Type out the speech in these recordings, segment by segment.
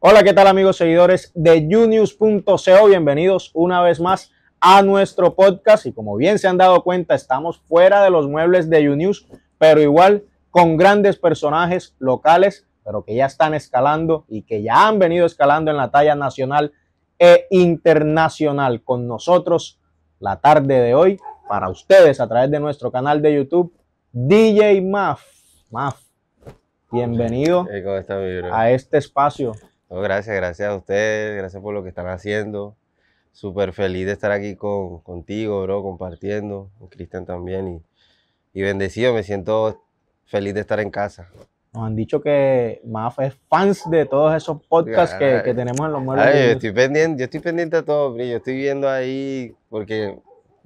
Hola, ¿qué tal amigos seguidores de younews.co? Bienvenidos una vez más a nuestro podcast y como bien se han dado cuenta, estamos fuera de los muebles de YouNews, pero igual con grandes personajes locales, pero que ya están escalando y que ya han venido escalando en la talla nacional e internacional. Con nosotros la tarde de hoy, para ustedes a través de nuestro canal de YouTube, DJ Maf. Maf, bienvenido a este espacio gracias, gracias a ustedes, gracias por lo que están haciendo. Súper feliz de estar aquí con, contigo, bro, compartiendo, con Cristian también. Y, bendecido, me siento feliz de estar en casa. Nos han dicho que Maf es fans de todos esos podcasts que, tenemos en los muebles. yo, estoy pendiente, yo estoy pendiente a todo, Yo estoy viendo ahí porque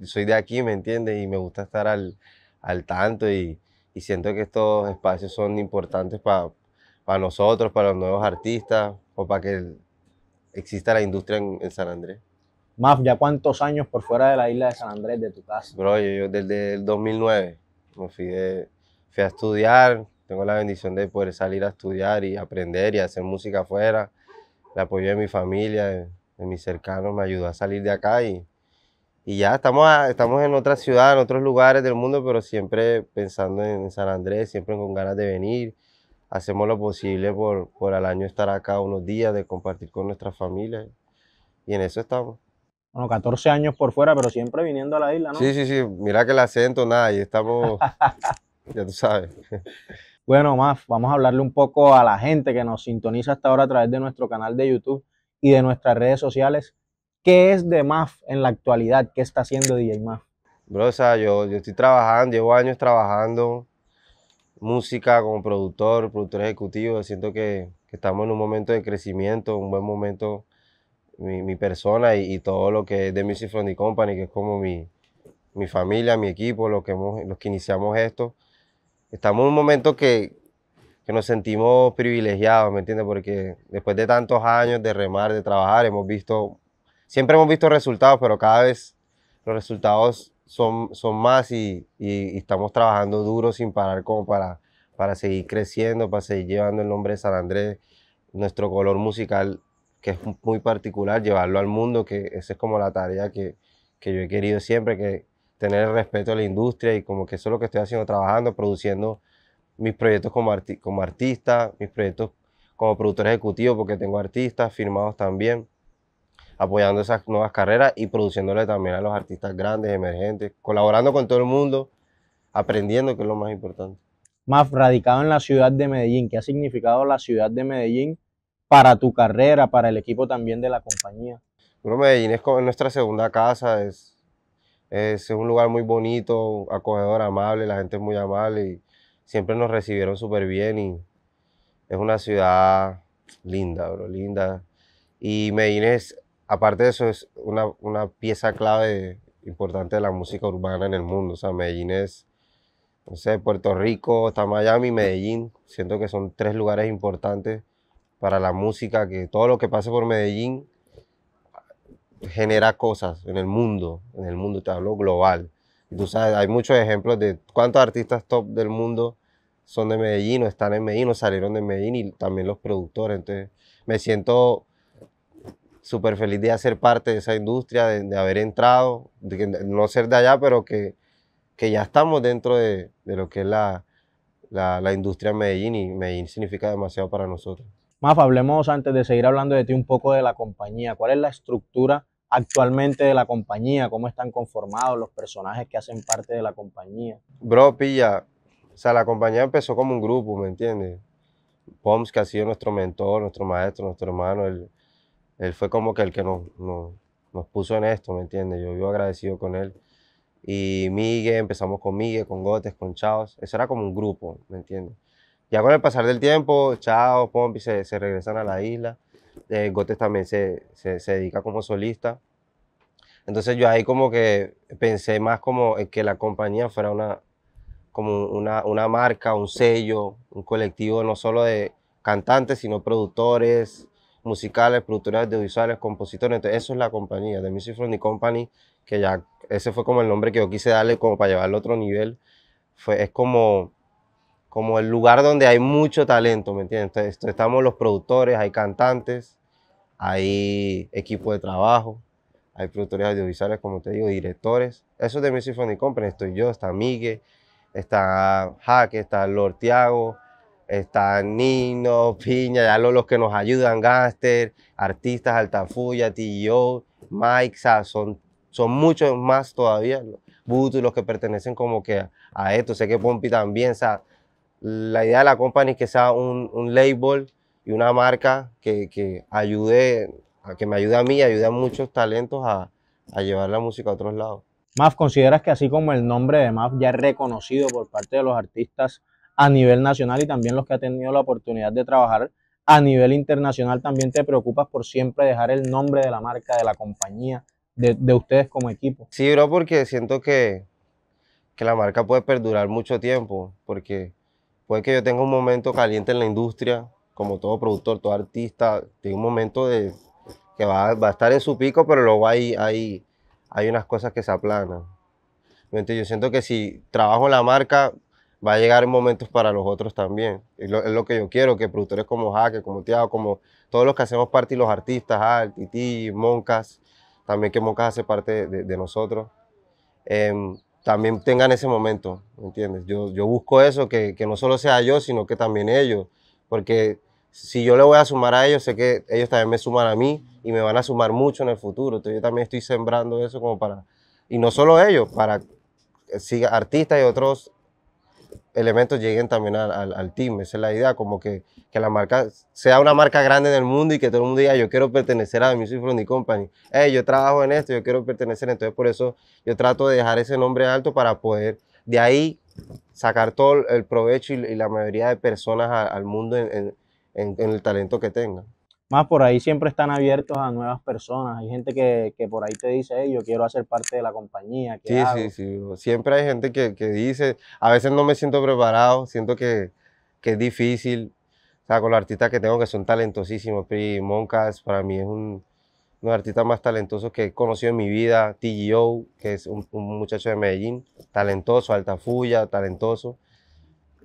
soy de aquí, ¿me entiendes? Y me gusta estar al, al tanto y, siento que estos espacios son importantes para nosotros, para los nuevos artistas, o para que exista la industria en, San Andrés. Maf, ¿ya cuántos años por fuera de la isla de San Andrés de tu casa? Bro, yo, desde el 2009 me fui, fui a estudiar, tengo la bendición de poder salir a estudiar y aprender y hacer música afuera. El apoyo de mi familia, de, mis cercanos me ayudó a salir de acá y, y ya estamos, estamos en otra ciudad, en otros lugares del mundo, pero siempre pensando en San Andrés, siempre con ganas de venir hacemos lo posible por, por al año estar acá unos días, de compartir con nuestra familia. Y en eso estamos. Bueno, 14 años por fuera, pero siempre viniendo a la isla, ¿no? Sí, sí, sí. Mira que el acento, nada, y estamos, ya tú sabes. bueno, MAF, vamos a hablarle un poco a la gente que nos sintoniza hasta ahora a través de nuestro canal de YouTube y de nuestras redes sociales. ¿Qué es de MAF en la actualidad? ¿Qué está haciendo DJ MAF? Bro, o sea, yo, yo estoy trabajando, llevo años trabajando música, como productor, productor ejecutivo. Siento que, que, estamos en un momento de crecimiento, un buen momento, mi, mi persona y, y, todo lo que es de Music From Company, que es como mi, mi familia, mi equipo, los que, hemos, los que iniciamos esto. Estamos en un momento que, que nos sentimos privilegiados, ¿me entiendes? Porque después de tantos años de remar, de trabajar, hemos visto, siempre hemos visto resultados, pero cada vez los resultados son, más y, estamos trabajando duro sin parar como para, para seguir creciendo, para seguir llevando el nombre de San Andrés, nuestro color musical que es muy particular, llevarlo al mundo, que esa es como la tarea que, que yo he querido siempre, que tener el respeto a la industria y como que eso es lo que estoy haciendo, trabajando, produciendo mis proyectos como, como artista, mis proyectos como productor ejecutivo, porque tengo artistas firmados también apoyando esas nuevas carreras y produciéndole también a los artistas grandes, emergentes, colaborando con todo el mundo, aprendiendo, que es lo más importante. Más radicado en la ciudad de Medellín, ¿qué ha significado la ciudad de Medellín para tu carrera, para el equipo también de la compañía? Bueno, Medellín es nuestra segunda casa, es, es un lugar muy bonito, acogedor, amable, la gente es muy amable y siempre nos recibieron súper bien y es una ciudad linda, bro, linda. Y Medellín es aparte de eso, es una, pieza clave importante de la música urbana en el mundo. O sea, Medellín es, no sé, Puerto Rico, está Miami, Medellín. Siento que son tres lugares importantes para la música, que todo lo que pase por Medellín genera cosas en el mundo, en el mundo, te hablo global. tú sabes, hay muchos ejemplos de cuántos artistas top del mundo son de Medellín o están en Medellín o salieron de Medellín y también los productores. Entonces, me siento súper feliz de ser parte de esa industria, de, haber entrado, de, no ser de allá, pero que, que ya estamos dentro de, de lo que es la, la, industria Medellín y Medellín significa demasiado para nosotros. Maf, hablemos antes de seguir hablando de ti un poco de la compañía. ¿Cuál es la estructura actualmente de la compañía? ¿Cómo están conformados los personajes que hacen parte de la compañía? Bro, pilla, o sea, la compañía empezó como un grupo, ¿me entiendes? Poms, que ha sido nuestro mentor, nuestro maestro, nuestro hermano, el él fue como que el que nos, nos, puso en esto, ¿me entiendes? Yo vivo agradecido con él. Y Miguel empezamos con Miguel, con Gotes, con Chaos. Eso era como un grupo, ¿me entiendes? Ya con el pasar del tiempo, Chaos, Pompi se, se regresan a la isla. Eh, Gotes también se, se, dedica como solista. Entonces yo ahí como que pensé más como que la compañía fuera una, como una, una marca, un sello, un colectivo no solo de cantantes, sino productores, musicales, productores audiovisuales, compositores. Entonces, eso es la compañía, de Music From Company, que ya ese fue como el nombre que yo quise darle como para llevarlo a otro nivel. Fue, es como, como el lugar donde hay mucho talento, ¿me entiendes? Entonces, estamos los productores, hay cantantes, hay equipo de trabajo, hay productores audiovisuales, como te digo, directores. Eso es The Music Company. Estoy yo, está Migue, está Jaque, está Lord Tiago, están Nino, Piña, ya los, los que nos ayudan, Gaster, artistas, Altafulla, T.I.O., Mike, son, muchos más todavía, Butu, los que pertenecen como que a esto, sé que Pompi también, la idea de la company es que sea un, label y una marca que, ayude, que me ayude a mí y ayude a muchos talentos a, a llevar la música a otros lados. Maf, ¿consideras que así como el nombre de Maf ya es reconocido por parte de los artistas, a nivel nacional y también los que ha tenido la oportunidad de trabajar a nivel internacional, también te preocupas por siempre dejar el nombre de la marca, de la compañía, de, de ustedes como equipo. Sí, bro, porque siento que, que la marca puede perdurar mucho tiempo, porque puede que yo tenga un momento caliente en la industria, como todo productor, todo artista, tiene un momento de que va, va, a estar en su pico, pero luego hay, hay, hay unas cosas que se aplanan. yo siento que si trabajo la marca, va a llegar momentos para los otros también. Es lo, que yo quiero, que productores como Jaque, como Tiago, como todos los que hacemos parte y los artistas, Al, Titi, Moncas, también que Moncas hace parte de, nosotros, em, también tengan ese momento, ¿me entiendes? Yo, yo busco eso, que, que no solo sea yo, sino que también ellos, porque si yo le voy a sumar a ellos, sé que ellos también me suman a mí y me van a sumar mucho en el futuro. Entonces yo también estoy sembrando eso como para, y no solo ellos, para eh, artistas y otros elementos lleguen también al, team. Esa es la idea, como que, la marca sea una marca grande en el mundo y que todo el mundo diga, yo quiero pertenecer a The Music Company. yo trabajo en esto, yo quiero pertenecer. Entonces, por eso yo trato de dejar ese nombre alto para poder de ahí sacar todo el provecho y, la mayoría de personas al mundo en el talento que tengan. Más por ahí siempre están abiertos a nuevas personas. Hay gente que, por ahí te dice, yo quiero hacer parte de la compañía. sí, sí, sí. Siempre hay gente que, dice, a veces no me siento preparado, siento que, es difícil. O sea, con los artistas que tengo que son talentosísimos. Pri Moncas para mí es un, uno de los artistas más talentosos que he conocido en mi vida. TGO, que es un, un muchacho de Medellín, talentoso. Altafulla, talentoso.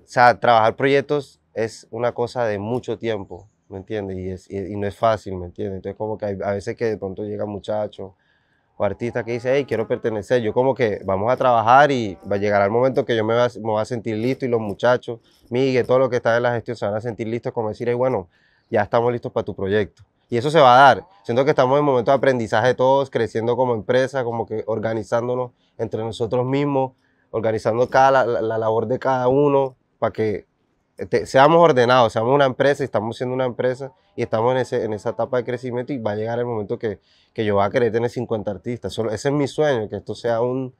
O sea, trabajar proyectos es una cosa de mucho tiempo ¿me entiendes? Y, es, y, no es fácil, ¿me entiendes? Entonces como que hay, a veces que de pronto llegan muchacho o artista que dice hey, quiero pertenecer, yo como que vamos a trabajar y va a llegar el momento que yo me va, a sentir listo y los muchachos, Miguel, todo lo que está en la gestión se van a sentir listos como decir, hey, bueno, ya estamos listos para tu proyecto. Y eso se va a dar. Siento que estamos en momento de aprendizaje todos, creciendo como empresa, como que organizándonos entre nosotros mismos, organizando cada, la labor de cada uno para que seamos ordenados, seamos una empresa, y estamos siendo una empresa y estamos en, esa etapa de crecimiento y va a llegar el momento que, que yo va a querer tener 50 artistas. Solo, ese es mi sueño, que esto sea un,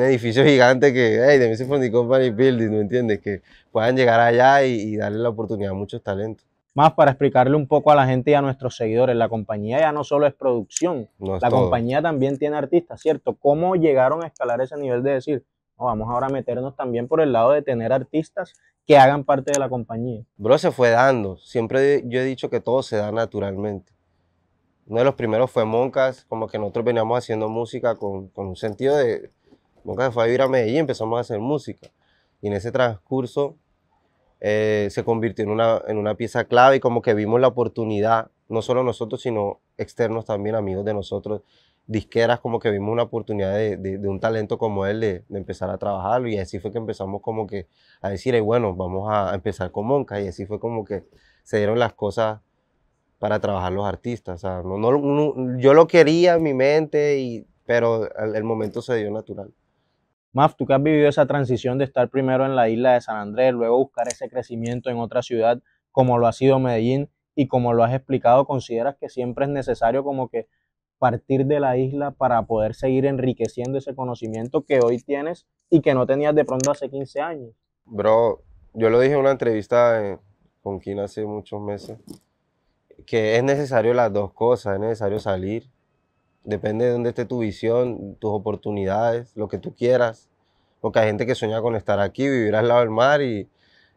edificio gigante que, hey, de Music Company Building, ¿me entiendes? Que puedan llegar allá y, darle la oportunidad a muchos talentos. Más para explicarle un poco a la gente y a nuestros seguidores, la compañía ya no solo es producción, la compañía también tiene artistas, ¿cierto? ¿Cómo llegaron a escalar ese nivel de decir, vamos ahora a meternos también por el lado de tener artistas que hagan parte de la compañía. Bro, se fue dando. Siempre yo he dicho que todo se da naturalmente. Uno de los primeros fue Moncas, como que nosotros veníamos haciendo música con, un sentido de... Moncas se fue a vivir a Medellín, empezamos a hacer música. Y en ese transcurso eh, se convirtió en una, en una pieza clave y como que vimos la oportunidad, no solo nosotros, sino externos también, amigos de nosotros, disqueras como que vimos una oportunidad de, de, un talento como él de, empezar a trabajarlo y así fue que empezamos como que a decir, bueno, vamos a empezar con Monca y así fue como que se dieron las cosas para trabajar los artistas. O sea, no, yo lo quería en mi mente, y, pero el, momento se dio natural. Maf, tú que has vivido esa transición de estar primero en la isla de San Andrés, luego buscar ese crecimiento en otra ciudad como lo ha sido Medellín y como lo has explicado, ¿consideras que siempre es necesario como que partir de la isla para poder seguir enriqueciendo ese conocimiento que hoy tienes y que no tenías de pronto hace 15 años? Bro, yo lo dije en una entrevista eh, con quien hace muchos meses, que es necesario las dos cosas, es necesario salir. Depende de dónde esté tu visión, tus oportunidades, lo que tú quieras. Porque hay gente que sueña con estar aquí, vivir al lado del mar y,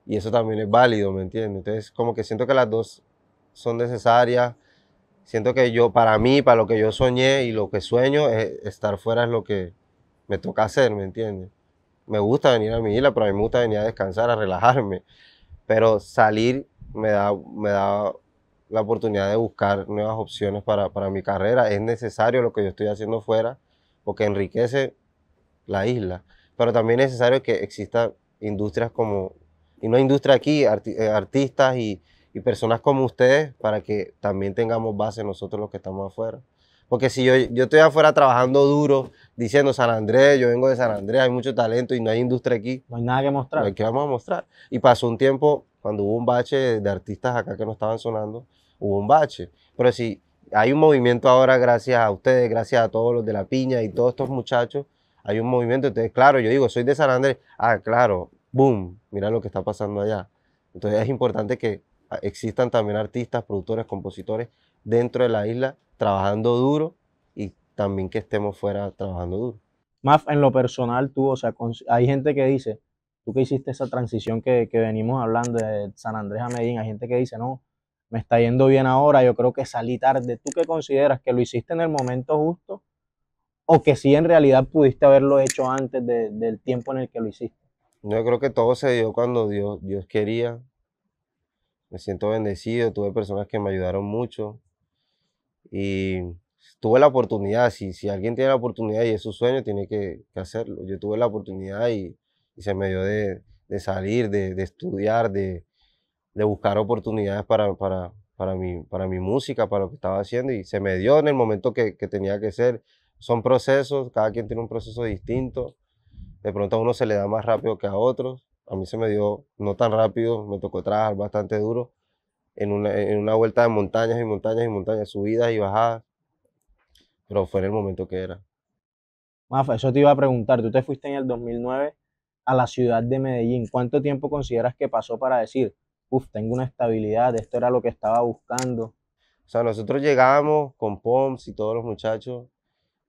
y eso también es válido, ¿me entiendes? Entonces, como que siento que las dos son necesarias siento que yo, para mí, para lo que yo soñé y lo que sueño, es, eh, estar fuera es lo que me toca hacer, ¿me entiendes? Me gusta venir a mi isla, pero a mí me gusta venir a descansar, a relajarme. Pero salir me da, me da la oportunidad de buscar nuevas opciones para, para mi carrera. Es necesario lo que yo estoy haciendo fuera, porque enriquece la isla. Pero también es necesario que existan industrias como, y no industria aquí, eh, artistas y, y personas como ustedes para que también tengamos base nosotros los que estamos afuera. Porque si yo, yo estoy afuera trabajando duro, diciendo San Andrés, yo vengo de San Andrés, hay mucho talento y no hay industria aquí. No hay nada que mostrar. ¿Qué vamos a mostrar? Y pasó un tiempo cuando hubo un bache de artistas acá que no estaban sonando, hubo un bache. Pero si hay un movimiento ahora gracias a ustedes, gracias a todos los de La Piña y todos estos muchachos, hay un movimiento. Entonces, claro, yo digo, soy de San Andrés. Ah, claro, boom, mira lo que está pasando allá. Entonces es importante que existan también artistas, productores, compositores dentro de la isla trabajando duro y también que estemos fuera trabajando duro. Más en lo personal, tú, o sea, hay gente que dice, tú que hiciste esa transición que, que venimos hablando de San Andrés a Medellín, hay gente que dice, no, me está yendo bien ahora, yo creo que salí tarde. ¿Tú que consideras? ¿Que lo hiciste en el momento justo? ¿O que sí en realidad pudiste haberlo hecho antes del tiempo en el que lo hiciste? Yo creo que todo se dio cuando Dios, Dios quería, me siento bendecido, tuve personas que me ayudaron mucho y tuve la oportunidad, si, si alguien tiene la oportunidad y es su sueño, tiene que, hacerlo. Yo tuve la oportunidad y, se me dio de, salir, de, estudiar, de, buscar oportunidades para, para, para, mi, música, para lo que estaba haciendo y se me dio en el momento que, que tenía que ser. Son procesos, cada quien tiene un proceso distinto. De pronto a uno se le da más rápido que a otros a mí se me dio no tan rápido, me tocó trabajar bastante duro en una, en una vuelta de montañas y montañas y montañas, subidas y bajadas, pero fue en el momento que era. Mafa, eso te iba a preguntar, tú te fuiste en el 2009 a la ciudad de Medellín, ¿cuánto tiempo consideras que pasó para decir, uff, tengo una estabilidad, esto era lo que estaba buscando? O sea, nosotros llegamos con POMS y todos los muchachos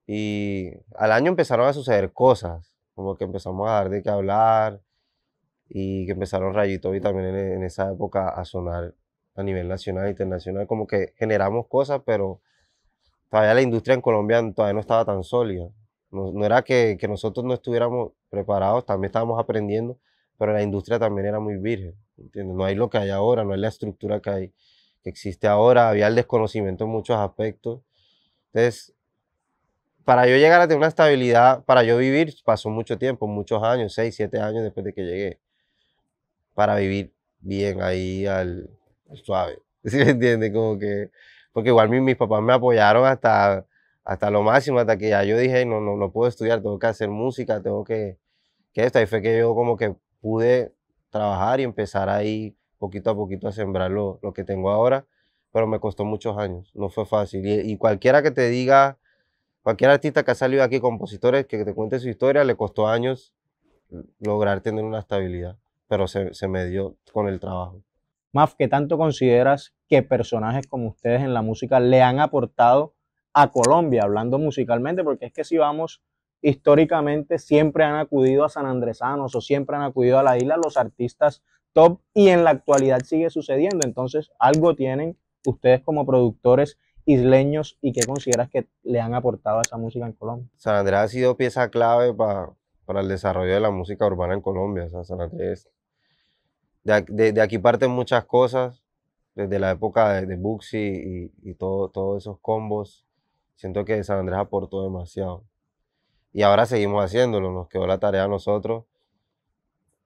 y al año empezaron a suceder cosas, como que empezamos a dar de qué hablar, y que empezaron Rayito y también en, esa época a sonar a nivel nacional e internacional, como que generamos cosas, pero todavía la industria en Colombia todavía no estaba tan sólida. No, no era que, que, nosotros no estuviéramos preparados, también estábamos aprendiendo, pero la industria también era muy virgen, ¿entiendes? No hay lo que hay ahora, no hay la estructura que, hay, que existe ahora, había el desconocimiento en muchos aspectos. Entonces, para yo llegar a tener una estabilidad, para yo vivir, pasó mucho tiempo, muchos años, seis, siete años después de que llegué para vivir bien ahí al, suave. ¿Sí me entiendes? Como que, porque igual mis, mis papás me apoyaron hasta, hasta lo máximo, hasta que ya yo dije, no, no, no puedo estudiar, tengo que hacer música, tengo que, que esto. Y fue que yo como que pude trabajar y empezar ahí poquito a poquito a sembrar lo, lo que tengo ahora, pero me costó muchos años, no fue fácil. Y, y cualquiera que te diga, cualquier artista que ha salido aquí, compositores, que te cuente su historia, le costó años lograr tener una estabilidad pero se, se me dio con el trabajo. Maf, ¿qué tanto consideras que personajes como ustedes en la música le han aportado a Colombia, hablando musicalmente? Porque es que si vamos históricamente, siempre han acudido a San Andresanos o siempre han acudido a la isla los artistas top y en la actualidad sigue sucediendo. Entonces, algo tienen ustedes como productores isleños y qué consideras que le han aportado a esa música en Colombia. San Andrés ha sido pieza clave para, para el desarrollo de la música urbana en Colombia. O sea, San Andrés de, aquí parten muchas cosas, desde la época de, Buxi y, y todos esos combos. Siento que San Andrés aportó demasiado. Y ahora seguimos haciéndolo, nos quedó la tarea a nosotros.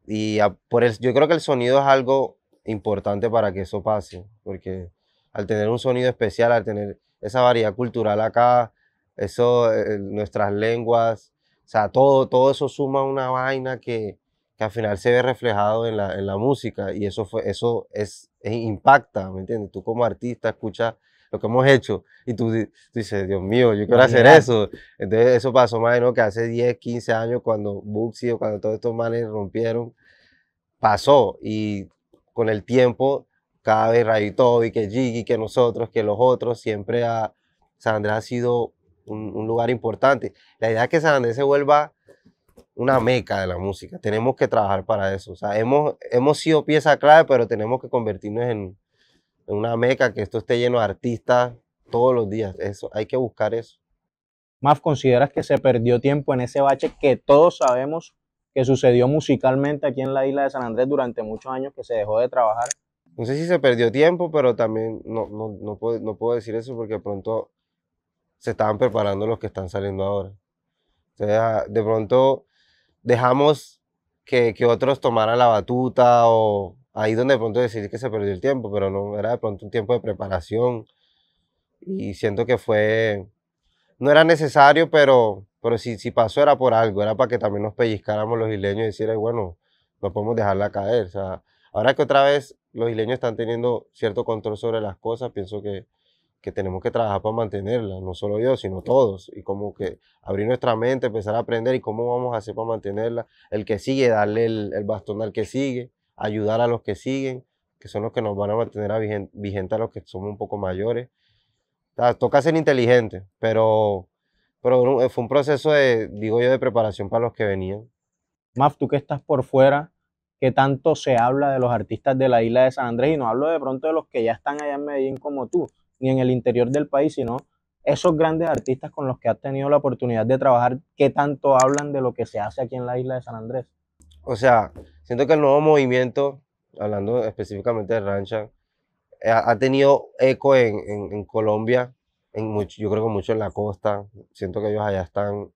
Y por el, yo creo que el sonido es algo importante para que eso pase, porque al tener un sonido especial, al tener esa variedad cultural acá, eso, eh, nuestras lenguas, o sea, todo, todo eso suma una vaina que, que al final se ve reflejado en la, música y eso, fue, eso es, impacta, ¿me entiendes? Tú como artista escuchas lo que hemos hecho y tú, dices, Dios mío, yo quiero hacer eso. Entonces eso pasó más ¿no? que hace 10, 15 años cuando Buxy, o cuando todos estos manes rompieron, pasó y con el tiempo cada vez y que Jiggy, que nosotros, que los otros, siempre a San Andrés ha sido un, un lugar importante. La idea es que San Andrés se vuelva una meca de la música. Tenemos que trabajar para eso. O sea, hemos, hemos sido pieza clave, pero tenemos que convertirnos en, una meca, que esto esté lleno de artistas todos los días. Eso, hay que buscar eso. Más consideras que se perdió tiempo en ese bache que todos sabemos que sucedió musicalmente aquí en la isla de San Andrés durante muchos años que se dejó de trabajar. No sé si se perdió tiempo, pero también no, no, puedo, no puedo decir eso porque de pronto se estaban preparando los que están saliendo ahora. O sea, de pronto dejamos que, que otros tomaran la batuta o ahí donde de pronto decir que se perdió el tiempo, pero no, era de pronto un tiempo de preparación y siento que fue, no era necesario, pero, pero si, si pasó era por algo, era para que también nos pellizcáramos los isleños y decir, bueno, no podemos dejarla caer. O sea, ahora que otra vez los isleños están teniendo cierto control sobre las cosas, pienso que, que tenemos que trabajar para mantenerla, no solo yo, sino todos, y como que abrir nuestra mente, empezar a aprender y cómo vamos a hacer para mantenerla, el que sigue, darle el, bastón al que sigue, ayudar a los que siguen, que son los que nos van a mantener a vigente, a los que somos un poco mayores. toca ser inteligente, pero, pero eh, fue un proceso, de, digo yo, de preparación para los que venían. Maf, tú que estás por fuera, ¿qué tanto se habla de los artistas de la isla de San Andrés? Y no hablo de pronto de los que ya están allá en Medellín como tú, ni en el interior del país, sino esos grandes artistas con los que has tenido la oportunidad de trabajar, ¿qué tanto hablan de lo que se hace aquí en la isla de San Andrés? O sea, siento que el nuevo movimiento, hablando específicamente de Rancha, eh, ha tenido eco en, Colombia, en mucho, yo creo que mucho en la costa. Siento que ellos allá están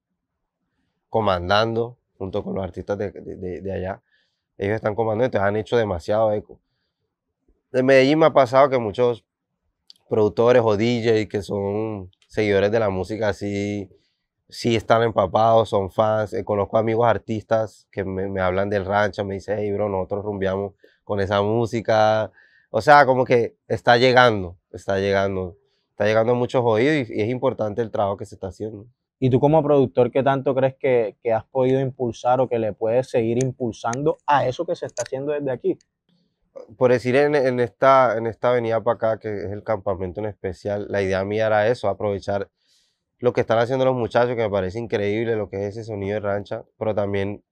comandando, junto con los artistas de, allá. Ellos están comandando, te han hecho demasiado eco. De Medellín me ha pasado que muchos productores o DJs que son seguidores de la música así, sí están empapados, son fans. Eh, conozco amigos artistas que me, hablan del rancho, me dicen, hey, bro, nosotros rumbiamos con esa música. O sea, como que está llegando, está llegando, está llegando a muchos oídos y, y es importante el trabajo que se está haciendo. ¿Y tú como productor qué tanto crees que, que, has podido impulsar o que le puedes seguir impulsando a eso que se está haciendo desde aquí? por decir, en, en, esta, en esta avenida para acá, que es el campamento en especial, la idea mía era eso, aprovechar lo que están haciendo los muchachos, que me parece increíble lo que es ese sonido de rancha, pero también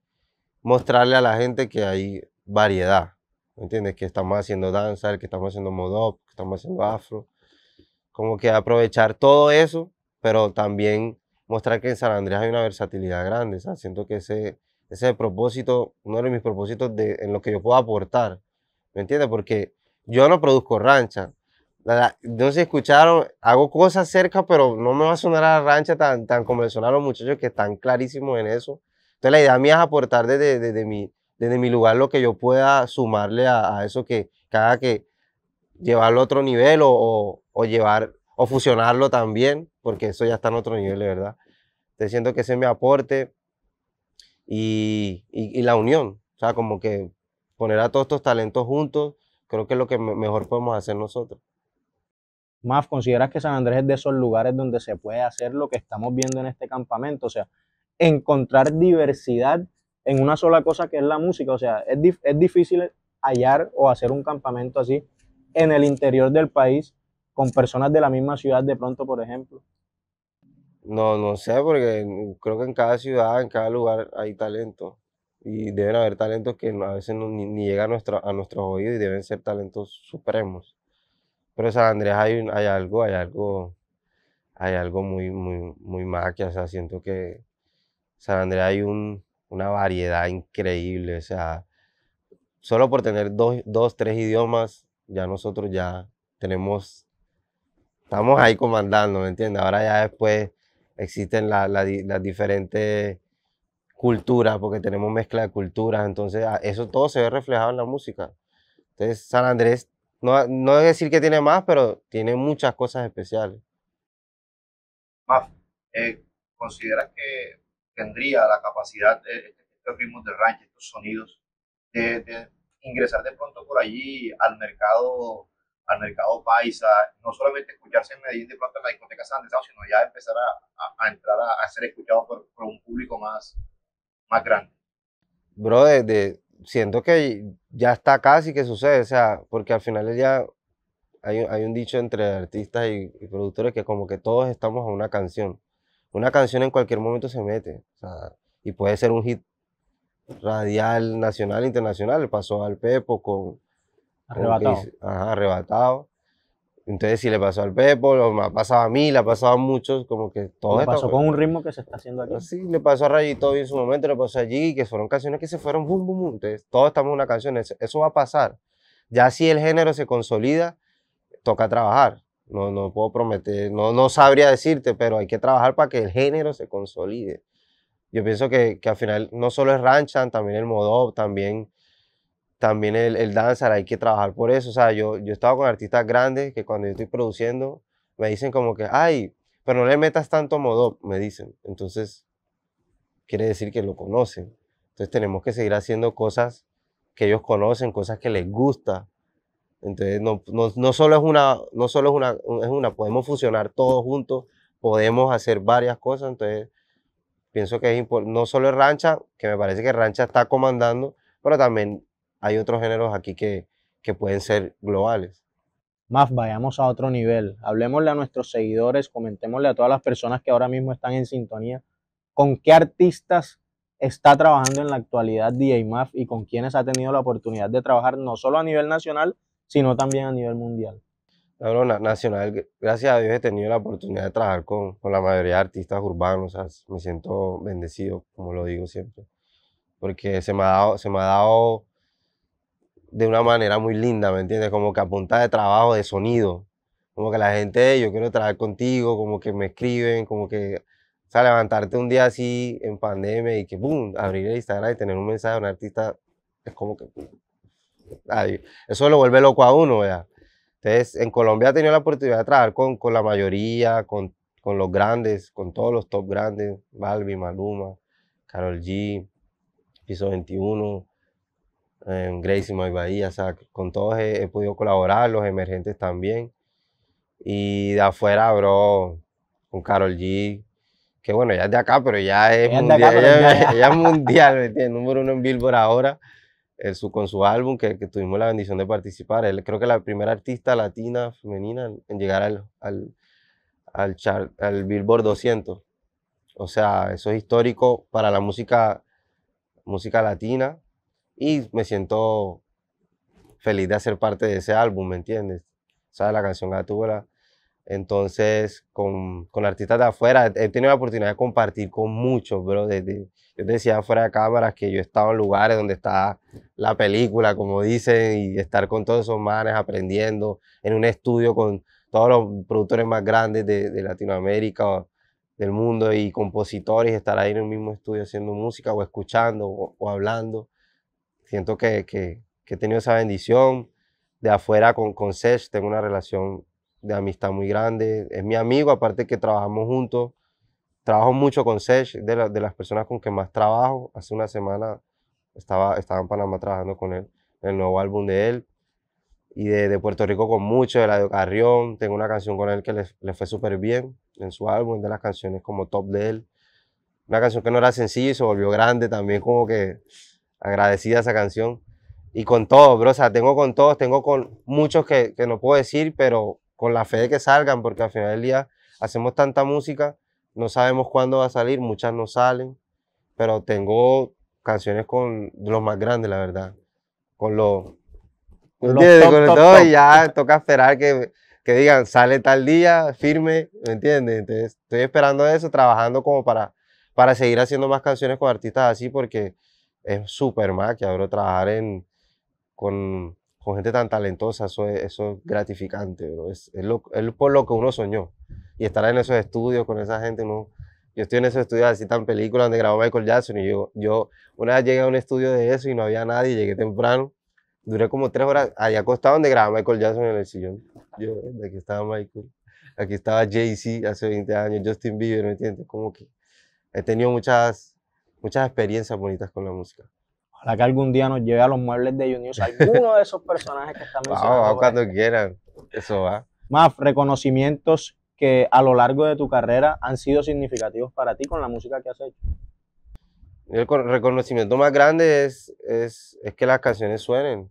mostrarle a la gente que hay variedad, ¿me entiendes? Que estamos haciendo danza, que estamos haciendo modop, que estamos haciendo afro, como que aprovechar todo eso, pero también mostrar que en San Andrés hay una versatilidad grande, siento que ese, ese propósito, uno de mis propósitos de, en lo que yo puedo aportar, ¿Me entiendes? Porque yo no produzco rancha. Entonces, escucharon, hago cosas cerca, pero no me va a sonar a la rancha tan, tan convencional los muchachos que están clarísimos en eso. Entonces la idea mía es aportar desde, desde, mi, desde mi lugar lo que yo pueda sumarle a, eso que, cada haga que llevarlo a otro nivel o, o, llevar o fusionarlo también, porque eso ya está en otro nivel, verdad. Entonces siento que ese me aporte y, y, y la unión, o sea, como que poner a todos estos talentos juntos, creo que es lo que mejor podemos hacer nosotros. Maf, ¿consideras que San Andrés es de esos lugares donde se puede hacer lo que estamos viendo en este campamento? O sea, encontrar diversidad en una sola cosa que es la música. O sea, es, es difícil hallar o hacer un campamento así en el interior del país con personas de la misma ciudad de pronto, por ejemplo. No, no sé, porque creo que en cada ciudad, en cada lugar hay talento y deben haber talentos que a veces ni, llegan a, nuestro, a nuestros oídos y deben ser talentos supremos. Pero o San Andrés hay, hay algo, hay algo, hay algo muy, muy, muy maquia, o sea, siento que San Andrés hay una variedad increíble, o sea, solo por tener dos, dos, tres idiomas, ya nosotros ya tenemos, estamos ahí comandando, ¿me entiendes? Ahora ya después existen las diferentes culturas, porque tenemos mezcla de culturas, entonces ah, eso todo se ve reflejado en la música. Entonces San Andrés, no, no es decir que tiene más, pero tiene muchas cosas especiales. ¿Más? Eh, ¿consideras que tendría la capacidad, de, estos ritmos de ranch, estos sonidos, de, ingresar de pronto por allí al mercado al mercado paisa, no solamente escucharse en Medellín de pronto en la discoteca San Andrés, sino ya empezar a, entrar a, ser escuchado por, por un público más, más Bro, siento que ya está casi que sucede, o sea, porque al final ya hay, un dicho entre artistas y, productores que como que todos estamos a una canción. Una canción en cualquier momento se mete, o sea, y puede ser un hit radial, nacional, internacional. Pasó al Pepo con... Arrebatado. ajá, arrebatado. Entonces, si le pasó al Pepo, lo me ha pasado a mí, le ha pasado a muchos, como que todo Le pasó con un ritmo que se está haciendo aquí. Sí, le pasó a todo en su momento, le pasó allí que fueron canciones que se fueron boom, boom, boom. Entonces, todos estamos en una canción, eso va a pasar. Ya si el género se consolida, toca trabajar. No, no puedo prometer, no, no sabría decirte, pero hay que trabajar para que el género se consolide. Yo pienso que, que al final no solo es Ranchan, también el Modop, también también el, el danzar, hay que trabajar por eso. O sea, yo, yo he estado con artistas grandes que cuando yo estoy produciendo me dicen como que, ay, pero no le metas tanto modo, me dicen. Entonces, quiere decir que lo conocen. Entonces tenemos que seguir haciendo cosas que ellos conocen, cosas que les gusta. Entonces, no, no, no solo es una, no solo es una, es una, podemos funcionar todos juntos, podemos hacer varias cosas. Entonces, pienso que es no solo es Rancha, que me parece que Rancha está comandando, pero también hay otros géneros aquí que, que pueden ser globales. Más vayamos a otro nivel. Hablemosle a nuestros seguidores, comentémosle a todas las personas que ahora mismo están en sintonía con qué artistas está trabajando en la actualidad DJ Maf y con quienes ha tenido la oportunidad de trabajar no solo a nivel nacional, sino también a nivel mundial. nacional, gracias a Dios he tenido la oportunidad de trabajar con, la mayoría de artistas urbanos, me siento bendecido, como lo digo siempre, porque se me ha dado, se me ha dado de una manera muy linda, ¿me entiendes? Como que a de trabajo, de sonido. Como que la gente, yo quiero trabajar contigo, como que me escriben, como que, o sea, levantarte un día así en pandemia y que, ¡boom!, abrir el Instagram y tener un mensaje de un artista, es como que, ay, eso lo vuelve loco a uno, ¿verdad? Entonces, en Colombia he tenido la oportunidad de trabajar con, la mayoría, con, con los grandes, con todos los top grandes, Balbi, Maluma, Carol G, Piso 21, en Gracie Moy Bahía, o sea, con todos he, podido colaborar, los emergentes también. Y de afuera, bro, con Carol G, que bueno, ya es de acá, pero ya es mundial, es mundial, Número uno en Billboard ahora, eh, su, con su álbum, que, que, tuvimos la bendición de participar. creo que la primera artista latina femenina en, llegar al, al, Billboard 200. O sea, eso es histórico para la música, música latina y me siento feliz de hacer parte de ese álbum, ¿me entiendes? ¿Sabes? La canción Gatúbela. Entonces, con, con, artistas de afuera, he tenido la oportunidad de compartir con muchos, bro. Desde, yo decía fuera de cámaras que yo he estado en lugares donde está la película, como dicen, y estar con todos esos manes aprendiendo en un estudio con todos los productores más grandes de, de Latinoamérica, del mundo, y compositores, estar ahí en un mismo estudio haciendo música o escuchando o hablando siento que, que, he tenido esa bendición. De afuera con, con tengo una relación de amistad muy grande. Es mi amigo, aparte que trabajamos juntos. Trabajo mucho con Sesh, de, las personas con que más trabajo. Hace una semana estaba, estaba en Panamá trabajando con él, el nuevo álbum de él. Y de, Puerto Rico con mucho, de la de Carrión. Tengo una canción con él que le, le fue súper bien en su álbum, de las canciones como top de él. Una canción que no era sencilla y se volvió grande también, como que agradecida esa canción. Y con todos, bro, o sea, tengo con todos, tengo con muchos que, que no puedo decir, pero con la fe de que salgan, porque al final del día hacemos tanta música, no sabemos cuándo va a salir, muchas no salen, pero tengo canciones con los más grandes, la verdad. Con los. Con los Y ya toca esperar que, que, digan, sale tal día, firme, ¿me entiendes? Entonces, estoy esperando eso, trabajando como para, para seguir haciendo más canciones con artistas así, porque es súper que bro, trabajar en, con, con, gente tan talentosa, eso es, eso gratificante, bro, es, por lo que uno soñó. Y estar en esos estudios con esa gente, no, yo estoy en esos estudios así tan películas donde grabó Michael Jackson y yo, yo una vez llegué a un estudio de eso y no había nadie, llegué temprano, duré como tres horas ahí acostado donde grababa Michael Jackson en el sillón. Yo, de aquí estaba Michael, aquí estaba Jay-Z hace 20 años, Justin Bieber, ¿me entiendes? Como que he tenido muchas muchas experiencias bonitas con la música. Ojalá que algún día nos lleve a los muebles de Junius alguno de esos personajes que están mencionando. cuando quieran, eso va. Más reconocimientos que a lo largo de tu carrera han sido significativos para ti con la música que has hecho. El reconocimiento más grande es, es, que las canciones suenen,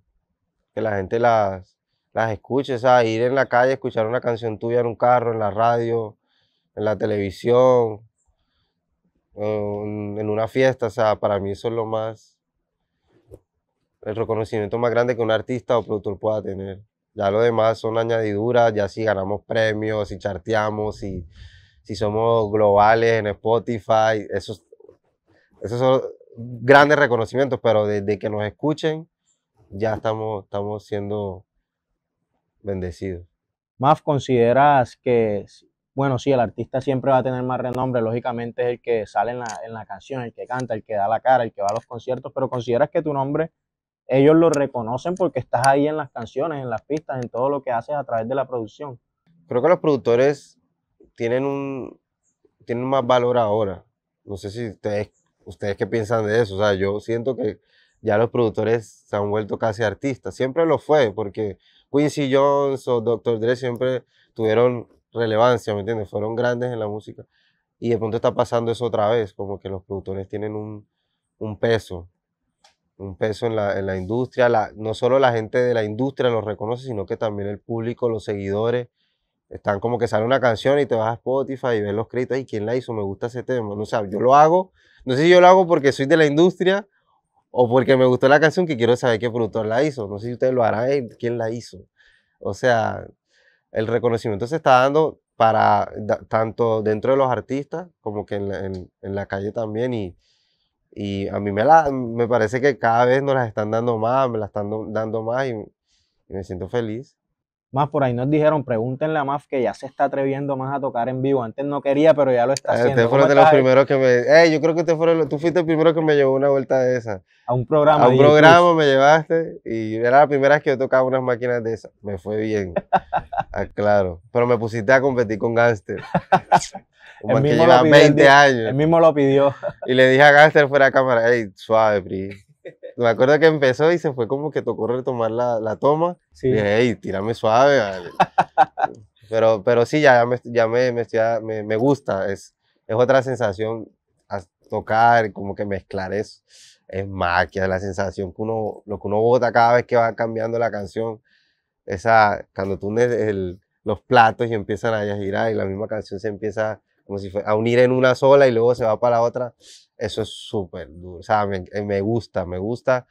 que la gente las, las escuche, o sea, ir en la calle, escuchar una canción tuya en un carro, en la radio, en la televisión, en una fiesta, o sea, para mí eso es lo más, el reconocimiento más grande que un artista o productor pueda tener. Ya lo demás son añadiduras, ya si ganamos premios, si charteamos, si, si somos globales en Spotify, esos, esos son grandes reconocimientos, pero desde que nos escuchen, ya estamos, estamos siendo bendecidos. más ¿consideras que bueno, sí, el artista siempre va a tener más renombre, lógicamente es el que sale en la, canción, el que canta, el que da la cara, el que va a los conciertos, pero consideras que tu nombre, ellos lo reconocen porque estás ahí en las canciones, en las pistas, en todo lo que haces a través de la producción. Creo que los productores tienen un tienen más valor ahora. No sé si ustedes, ustedes qué piensan de eso. O sea, yo siento que ya los productores se han vuelto casi artistas. Siempre lo fue, porque Quincy Jones o Dr. Dre siempre tuvieron relevancia, ¿me entiendes? Fueron grandes en la música. Y de pronto está pasando eso otra vez, como que los productores tienen un, un peso, un peso en la, en la industria. La, no solo la gente de la industria los reconoce, sino que también el público, los seguidores, están como que sale una canción y te vas a Spotify y ves los créditos y quién la hizo, me gusta ese tema. No sé, yo lo hago, no sé si yo lo hago porque soy de la industria o porque me gustó la canción que quiero saber qué productor la hizo. No sé si ustedes lo harán, quién la hizo. O sea, el reconocimiento se está dando para tanto dentro de los artistas como que en la, calle también y, y a mí me, me parece que cada vez nos las están dando más, me las están dando más y me siento feliz. Más por ahí nos dijeron, pregúntenle a Maf que ya se está atreviendo más a tocar en vivo. Antes no quería, pero ya lo está ah, haciendo. Usted uno de los primeros que me. Hey, eh, yo creo que tú fuiste el primero que me llevó una vuelta de esa. A un programa. A un programa me llevaste y era la primera vez que yo tocaba unas máquinas de esas. Me fue bien. Ah, claro. Pero me pusiste a competir con Gánster. Como el que lleva 20 años. Él mismo lo pidió. Y le dije a Gánster fuera de cámara, ey, suave, Pri me acuerdo que empezó y se fue como que tocó retomar la, la toma. Sí. Y dije, hey, tírame suave. pero, pero sí, ya, me, ya me, ya me, me gusta. Es, es otra sensación tocar, como que mezclar eso. Es magia, la sensación que uno, lo que uno bota cada vez que va cambiando la canción. Esa, cuando tú el, los platos y empiezan a girar y la misma canción se empieza como si fuera a unir en una sola y luego se va para la otra. Eso es súper duro. O sea, me, eh, me, gusta, me gusta.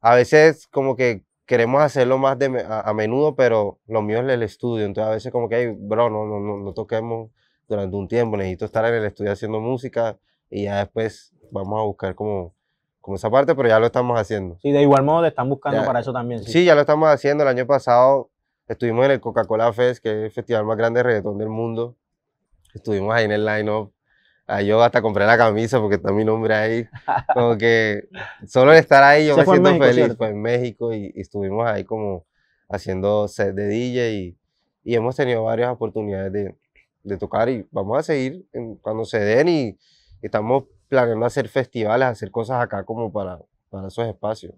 A veces como que queremos hacerlo más de, a, menudo, pero lo mío es el estudio. Entonces a veces como que, hay bro, no, no, no, toquemos durante un tiempo. Necesito estar en el estudio haciendo música y ya después vamos a buscar como como esa parte, pero ya lo estamos haciendo. Sí, de igual modo te están buscando para eso también. ¿sí? sí, ya lo estamos haciendo. El año pasado estuvimos en el Coca-Cola Fest, que es el festival más grande de reggaetón del mundo estuvimos ahí en el line-up. Ah, yo hasta compré la camisa porque está mi nombre ahí. Como que solo el estar ahí yo me siento feliz. en México y, estuvimos ahí como haciendo set de DJ y, hemos tenido varias oportunidades de, tocar y vamos a seguir cuando se den y estamos planeando hacer festivales, hacer cosas acá como para, para esos espacios.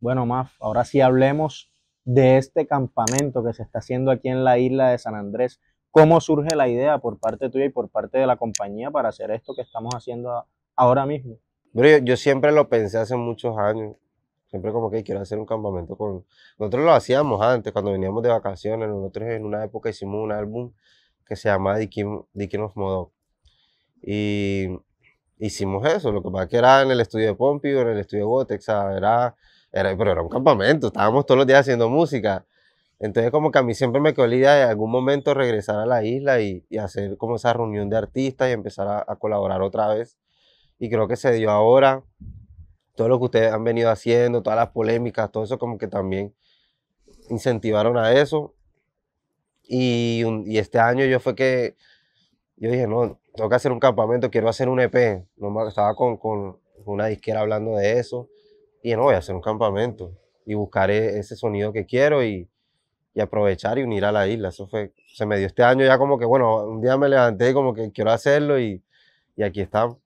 Bueno, Maf, ahora sí hablemos de este campamento que se está haciendo aquí en la isla de San Andrés. ¿Cómo surge la idea por parte tuya y por parte de la compañía para hacer esto que estamos haciendo ahora mismo? Yo, yo siempre lo pensé hace muchos años. Siempre como que quiero hacer un campamento con... Nosotros lo hacíamos antes, cuando veníamos de vacaciones. Nosotros en una época hicimos un álbum que se llamaba Dickin Nos Modo. Y hicimos eso. Lo que pasa que era en el estudio de Pompey o en el estudio de Gotex. Era, era, pero era un campamento. Estábamos todos los días haciendo música. Entonces como que a mí siempre me quedó la idea de algún momento regresar a la isla y, hacer como esa reunión de artistas y empezar a, colaborar otra vez. Y creo que se dio ahora. Todo lo que ustedes han venido haciendo, todas las polémicas, todo eso como que también incentivaron a eso. Y, este año yo fue que yo dije, no, tengo que hacer un campamento, quiero hacer un EP. No, estaba con, con una disquera hablando de eso. Y dije, no, voy a hacer un campamento y buscaré ese sonido que quiero y y aprovechar y unir a la isla. Eso fue, se me dio este año ya como que, bueno, un día me levanté como que quiero hacerlo y, y aquí estamos.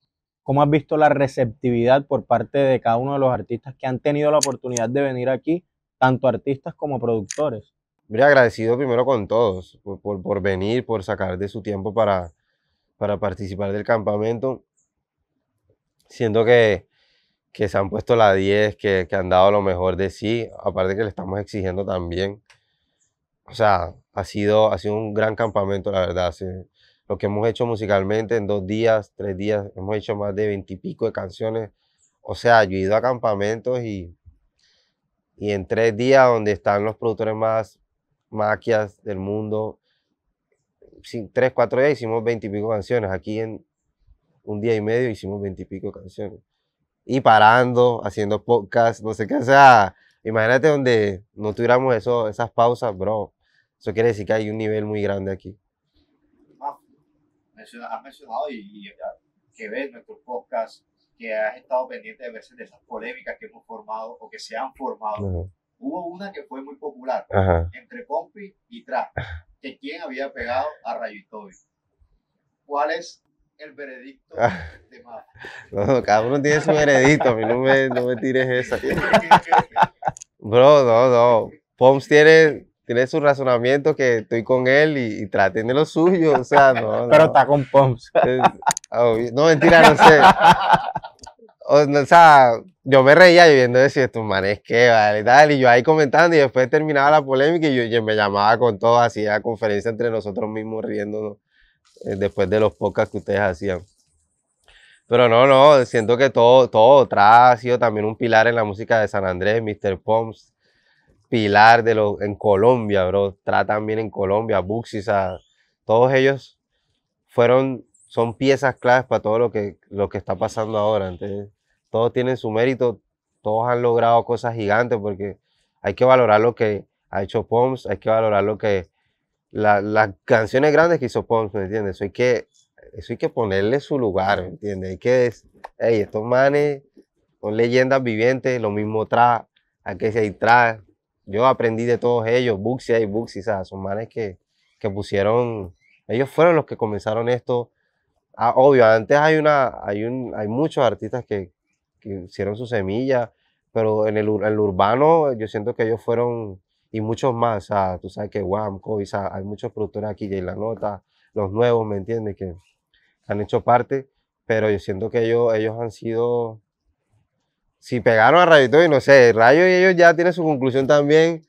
¿Cómo has visto la receptividad por parte de cada uno de los artistas que han tenido la oportunidad de venir aquí, tanto artistas como productores? muy agradecido primero con todos por, por, venir, por sacar de su tiempo para, para participar del campamento. Siento que, que se han puesto la 10, que, que, han dado lo mejor de sí, aparte que le estamos exigiendo también o sea, ha sido, ha sido un gran campamento, la verdad. Lo que hemos hecho musicalmente en dos días, tres días, hemos hecho más de veintipico de canciones. O sea, yo he ido a campamentos y, y en tres días donde están los productores más maquias del mundo, tres, cuatro días hicimos veintipico canciones. Aquí en un día y medio hicimos veintipico canciones. Y parando, haciendo podcast, no sé qué, o sea, Imagínate donde no tuviéramos eso, esas pausas, bro. Eso quiere decir que hay un nivel muy grande aquí. Ah, has mencionado y, que ves tus podcasts, que has estado pendiente de veces de esas polémicas que hemos formado o que se han formado. Hubo una que fue muy popular entre Pompi y Trap, que quién había pegado a Rayo y Toby. ¿Cuál es el veredicto ah. de No, cada uno tiene su veredicto, a mí no me, tires esa. Bro, no, no. Poms tiene, tiene su razonamiento que estoy con él y, traten de lo suyo, o sea, no. Pero está con Poms. Ah, no, mentira, no sé. O, sea, yo me reía y viendo decir, estos manes que vale, tal, y yo ahí comentando y después terminaba la polémica y yo, yo me llamaba con todo, hacía conferencia entre nosotros mismos riéndonos. Eh, después de los podcasts que ustedes hacían. Pero no, no, siento que todo, todo ha sido también un pilar en la música de San Andrés, Mr. Poms pilar de lo en Colombia, bro. Tra también en Colombia, Buxis, todos ellos fueron, son piezas claves para todo lo que, lo que está pasando ahora. Entonces, todos tienen su mérito, todos han logrado cosas gigantes porque hay que valorar lo que ha hecho Poms, hay que valorar lo que las canciones grandes que hizo Ponce, ¿me entiendes? Eso hay que, eso que ponerle su lugar, ¿me entiendes? Hay que, hey, estos manes son leyendas vivientes, lo mismo Tra, a que se hay Yo aprendí de todos ellos, Buxi y Buxi, Son manes que, que pusieron, ellos fueron los que comenzaron esto. Ah, obvio, antes hay, una, hay, un, hay muchos artistas que, hicieron su semilla, pero en el, urbano yo siento que ellos fueron y muchos más. O sea, tú sabes que Wamco, o hay muchos productores aquí, Jay La Nota, los nuevos, ¿me entiendes? Que han hecho parte, pero yo siento que ellos, ellos han sido. Si pegaron a Rayo y no sé, Rayo y ellos ya tienen su conclusión también,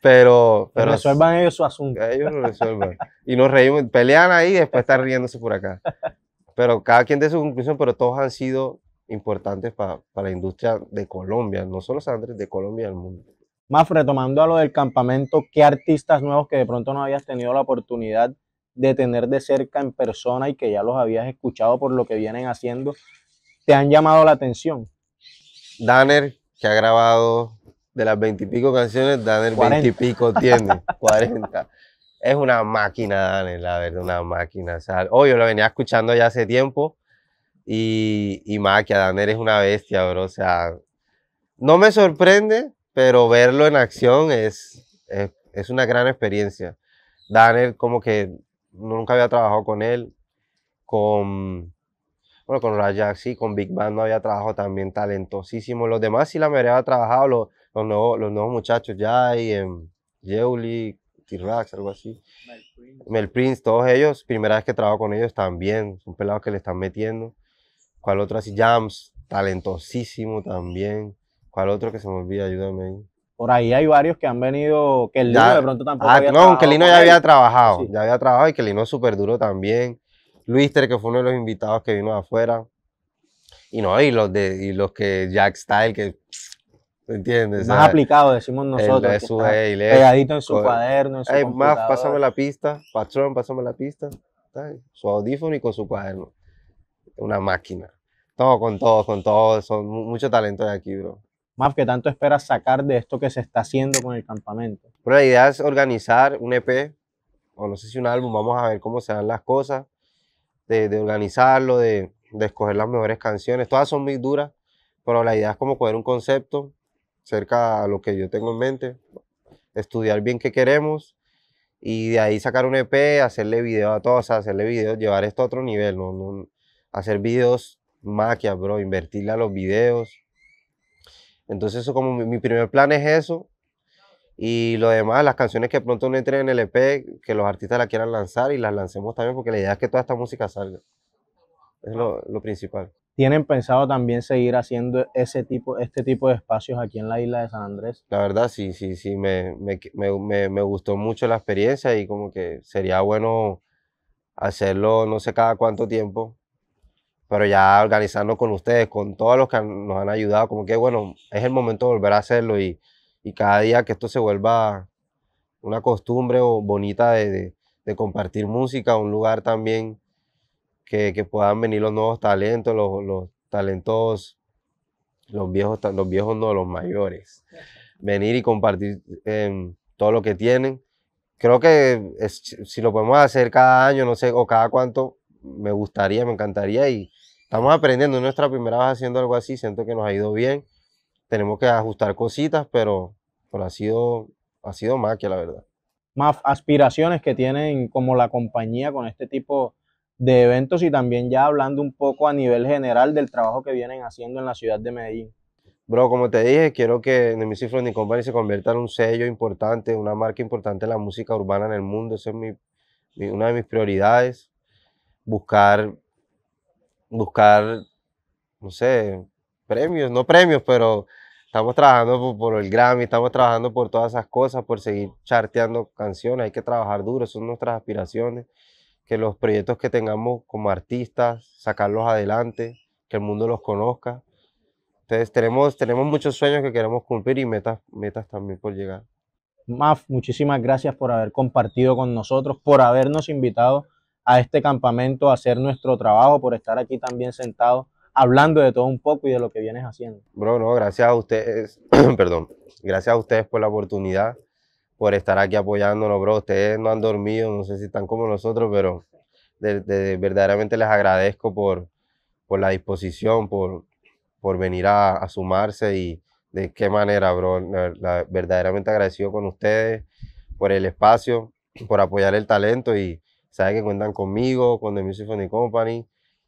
pero. pero resuelvan ellos su asunto. Ellos lo resuelvan. y nos reímos, pelean ahí y después están riéndose por acá. Pero cada quien tiene su conclusión, pero todos han sido importantes para la industria de Colombia, no solo San Andrés, de Colombia y del mundo. Más retomando a lo del campamento, ¿qué artistas nuevos que de pronto no habías tenido la oportunidad de tener de cerca en persona y que ya los habías escuchado por lo que vienen haciendo, te han llamado la atención? Danner, que ha grabado de las veintipico canciones, Danner veintipico tiene, Cuarenta. Es una máquina, Danner, la verdad, una máquina. O yo lo venía escuchando ya hace tiempo y, y maquia, Danner es una bestia, bro. O sea, no me sorprende pero verlo en acción es, es, una gran experiencia. Daniel, como que nunca había trabajado con él, con, bueno, con Rajak sí, con Big Band no había trabajado también talentosísimo. Los demás sí la mayoría había trabajado, los, los, nuevos, los nuevos muchachos, Jai, en em, Yeuli, T-Rax, algo así. Mel Prince. todos ellos, primera vez que trabajo con ellos también, son pelados que le están metiendo. ¿Cuál otro así? Jams, talentosísimo también el otro que se me olvida? Ayúdame ahí. Por ahí hay varios que han venido, que el Lino de pronto tampoco ah, no, trabajado. el Lino ya había trabajado, ya había trabajado y que Lino es súper duro también. Luister, que fue uno de los invitados que vino afuera. Y no, y los, de, y los que Jack Style, que ¿Entiendes? Más aplicado, decimos nosotros. El pegadito en su cuaderno. En más, pásame la pista. Patrón, pásame la pista. Su audífono y con su cuaderno. Una máquina. Todo con todo, con todo. Son mucho talento de aquí, bro más que tanto esperas sacar de esto que se está haciendo con el campamento? Pero la idea es organizar un EP, o no sé si un álbum, vamos a ver cómo se dan las cosas, de, organizarlo, de, escoger las mejores canciones. Todas son muy duras, pero la idea es como coger un concepto cerca a lo que yo tengo en mente, estudiar bien qué queremos y de ahí sacar un EP, hacerle video a todos, hacerle video, llevar esto a otro nivel, ¿no? hacer videos maquia, bro, invertirle a los videos entonces eso como mi, primer plan es eso. Y lo demás, las canciones que pronto no entren en el EP, que los artistas la quieran lanzar y las lancemos también, porque la idea es que toda esta música salga. Es lo, lo principal. ¿Tienen pensado también seguir haciendo ese tipo, este tipo de espacios aquí en la isla de San Andrés? La verdad, sí, sí, sí, me, me, me, me gustó mucho la experiencia y como que sería bueno hacerlo, no sé cada cuánto tiempo, pero ya organizarnos con ustedes, con todos los que nos han ayudado, como que bueno, es el momento de volver a hacerlo y, cada día que esto se vuelva una costumbre bonita de, compartir música, un lugar también que, puedan venir los nuevos talentos, los, los talentos, los viejos, los viejos no, los mayores, venir y compartir em, todo lo que tienen. Creo que si lo podemos hacer cada año, no sé, o cada cuánto, me gustaría, me encantaría y, Estamos aprendiendo, nuestra primera vez haciendo algo así, siento que nos ha ido bien. Tenemos que ajustar cositas, pero, ha sido, ha sido magia, la verdad. Más aspiraciones que tienen como la compañía con este tipo de eventos y también ya hablando un poco a nivel general del trabajo que vienen haciendo en la ciudad de Medellín. Bro, como te dije, quiero que Nemesis ni Company se convierta en un sello importante, una marca importante en la música urbana en el mundo. Esa es una de mis prioridades. Buscar buscar, no sé, premios, no premios, pero estamos trabajando por, el Grammy, estamos trabajando por todas esas cosas, por seguir charteando canciones, hay que trabajar duro, son nuestras aspiraciones, que los proyectos que tengamos como artistas, sacarlos adelante, que el mundo los conozca. Entonces tenemos, tenemos muchos sueños que queremos cumplir y metas, metas también por llegar. Maf, muchísimas gracias por haber compartido con nosotros, por habernos invitado a este campamento, a hacer nuestro trabajo, por estar aquí también sentado, hablando de todo un poco y de lo que vienes haciendo. Bro, no, gracias a ustedes, perdón, gracias a ustedes por la oportunidad, por estar aquí apoyándonos, bro. Ustedes no han dormido, no sé si están como nosotros, pero de, verdaderamente les agradezco por, por la disposición, por, por venir a, sumarse y de qué manera, bro. verdaderamente agradecido con ustedes por el espacio, por apoyar el talento y sabe que cuentan conmigo, con The Music Funding Company,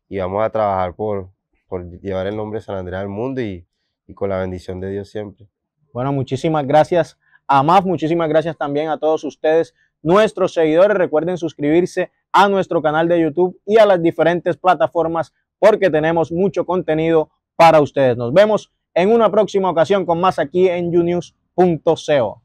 y vamos a trabajar por, por llevar el nombre de San Andrés al mundo y, con la bendición de Dios siempre. Bueno, muchísimas gracias a MAF, muchísimas gracias también a todos ustedes, nuestros seguidores. Recuerden suscribirse a nuestro canal de YouTube y a las diferentes plataformas porque tenemos mucho contenido para ustedes. Nos vemos en una próxima ocasión con más aquí en Junius.co